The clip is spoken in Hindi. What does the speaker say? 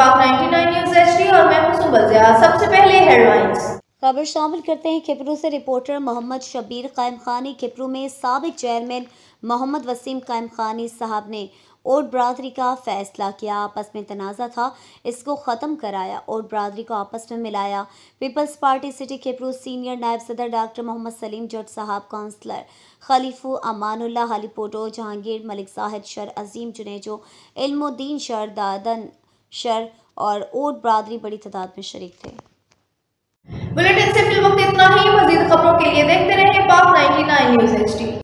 99 न्यूज एचडी और मैं हूं सबसे पहले हेडलाइंस खबर शामिल करते हैं खिपरू से रिपोर्टर मोहम्मद शबीर कायम खानी खिपरू में सबक चेयरमैन मोहम्मद वसीम कायम खानी साहब ने ओट बरदरी का फैसला किया आपस में तनाज़ा था इसको ख़त्म कराया ओट बरदरी को आपस में मिलाया people's party city Khipro senior नायब सदर डॉक्टर मोहम्मद सलीम जट साहब काउंसलर खलीफू अमानुल्ला हलीपोटो जहांगीर मलिक साहिद शर अजीम जुनेजो इल्मुद्दीन शर दादन शर और ओट बरादरी बड़ी तादाद में शरीक थे